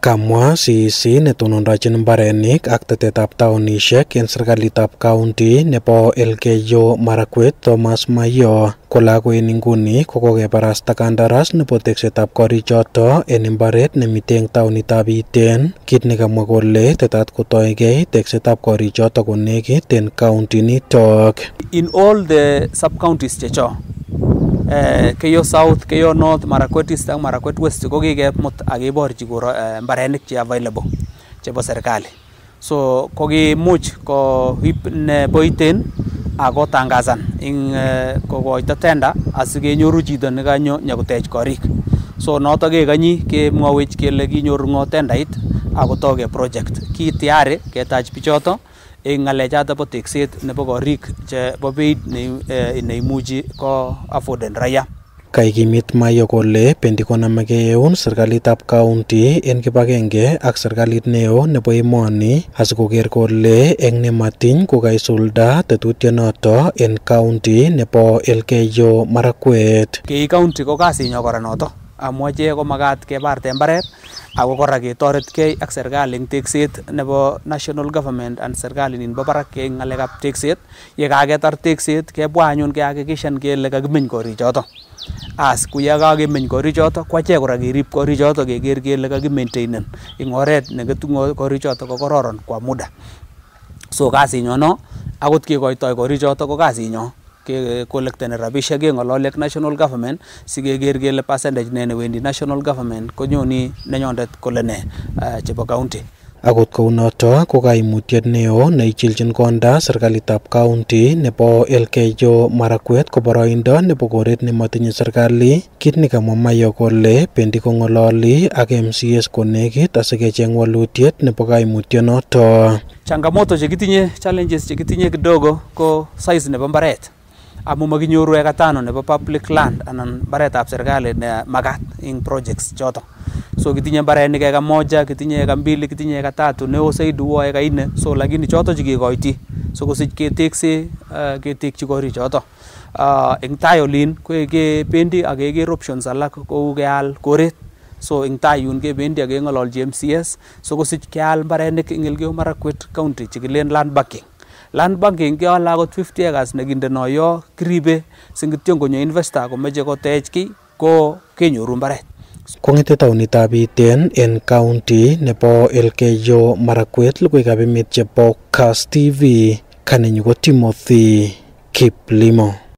Kamwa CEC netonondochin mbarenik ak tetetab taunishek en serkalitab kaunti nebo Elgeyo Marakwet Thomas Mayo kola en inguni kokokebarasta kandaras nebo teksetab korichoto en imbaret nemiten taonitab Iten kit nekamwa kole tetat kotoigei teksetab korichoto konekit en kaunti nitok. In all the sub counties chechok Eh, Keyo South, Keyo North, Marakwet East ak Marakwet West ko kikemut ak keborchi eh, mbarenik che available chebo serikali. So kokimuch koip ne ako akotangazan ing eh, kokoito tender asikenyoru chito nekanyo nyakotech korik. So noto kekanyi kemwowech kele kinyoru ng'o tendait akotoke project. Ki tayari ketach bichoto eng ngalechoto bo tekset nebo korik chebo beit neimuchi eh, ko affoden raia. Kaikimit Mayo kole bendi konamegei eun serikalitab kaunti en kibagenge ak serikalit neo nebo emoni asikoker kole eng nematiny kokaisulda tetutienoto en kaunti nebo Elgeyo Marakwet. Kei kaunti ko kasinyo kora noto amwochi ichek komagat kebarte mbaret ako kora ketoretkei ak serikali eng tekset nebo national government and serikali nin bo barak eng ngalekab tekset ye kaketar tekset kebwa anyun kehakikishan kele kakimeny korichoto as ko ye kakemeny korichoto ko achek kora kerib korichoto keker kele kakimaintainen eng oret neketu korichoto ko kororon kwa muda so kasinyono akot kekoitoi korichoto ko kasinyo kekollecteni rabisiek keng'ololi ak national government sikeker kele percentage ne newendi national government konyoni nenyondet kole ne uh, chebo county akot kounoto ko kaimutyet neo neichilchin konda serikalitab kaunti nebo elkejo Marakwet ko boroindo nebo koret nemotinye serikali kit nekamwa Mayo kole bendi kong'ololi ak mcs konekit asikecheng walutiet nebo kaimutyonoto. Changamoto chekitinye challenges chekitinye kidogo ko size nebo mbaret amu makinyoru ekatano nebo public land anan mbaretab serikali ne magat, ing projects choto so kitinye mbarenik eka moja kitinye eka mbili kitinye eka tatu neo saidi uo eka ine so lakini choto chekikoiti so kosich ketekse uh, ketekchi kori choto uh, eng tai olin e pendi ak ke options alak kou keal koret so eng tai yun kebendi ak keng'ololji MCS so kosich keal mbarenik eng Elgeyo Marakwet county chikilen land banking Land banking keole akot 50 acres yo kiribe singityo ngonyo investor komeche kotech kiy ko kenyoru mbaret. Kong'ete taunitab Iten en county nebo Elgeyo Marakwet logoiwekab emet chebo Kass TV kanenyu ko Timothy Kiplimo.